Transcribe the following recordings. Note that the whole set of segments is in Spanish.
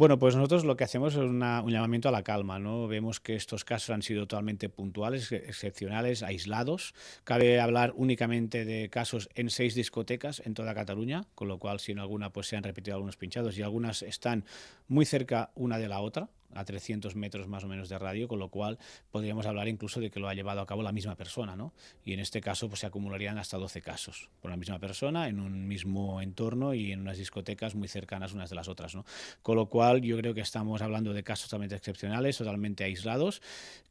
Bueno, pues nosotros lo que hacemos es un llamamiento a la calma, ¿no? Vemos que estos casos han sido totalmente puntuales, e, excepcionales, aislados. Cabe hablar únicamente de casos en seis discotecas en toda Cataluña, con lo cual si en alguna pues se han repetido algunos pinchados y algunas están muy cerca una de la otra, a 300 metros más o menos de radio, con lo cual podríamos hablar incluso de que lo ha llevado a cabo la misma persona, ¿no? Y en este caso pues se acumularían hasta 12 casos por la misma persona en un mismo entorno y en unas discotecas muy cercanas unas de las otras, ¿no? Con lo cual yo creo que estamos hablando de casos totalmente excepcionales, totalmente aislados,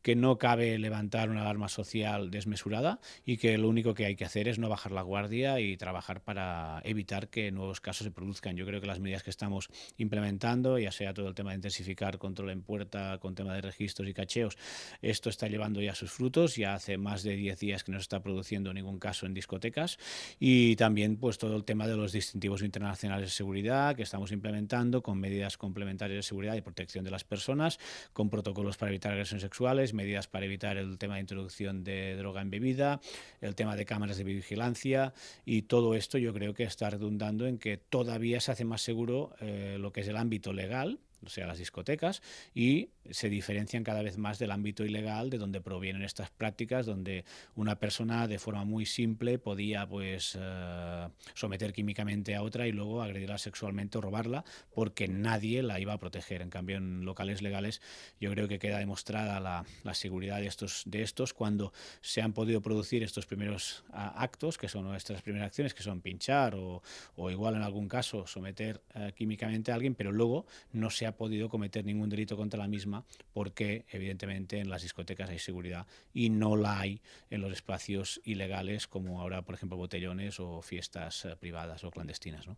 que no cabe levantar una alarma social desmesurada y que lo único que hay que hacer es no bajar la guardia y trabajar para evitar que nuevos casos se produzcan. Yo creo que las medidas que estamos implementando, ya sea todo el tema de intensificar control en puerta con tema de registros y cacheos, esto está llevando ya sus frutos, ya hace más de 10 días que no se está produciendo ningún caso en discotecas y también pues todo el tema de los distintivos internacionales de seguridad que estamos implementando con medidas complementarias de seguridad y protección de las personas, con protocolos para evitar agresiones sexuales, medidas para evitar el tema de introducción de droga en bebida, el tema de cámaras de vigilancia y todo esto yo creo que está redundando en que todavía se hace más seguro eh, lo que es el ámbito legal o sea, las discotecas, y se diferencian cada vez más del ámbito ilegal de donde provienen estas prácticas, donde una persona de forma muy simple podía pues eh, someter químicamente a otra y luego agredirla sexualmente o robarla porque nadie la iba a proteger. En cambio, en locales legales yo creo que queda demostrada la, seguridad de estos, de estos cuando se han podido producir estos primeros ah, actos, que son nuestras primeras acciones, que son pinchar o, igual en algún caso someter eh, químicamente a alguien, pero luego no se ha podido cometer ningún delito contra la misma porque evidentemente en las discotecas hay seguridad y no la hay en los espacios ilegales como ahora, por ejemplo, botellones o fiestas eh, privadas o clandestinas. ¿no?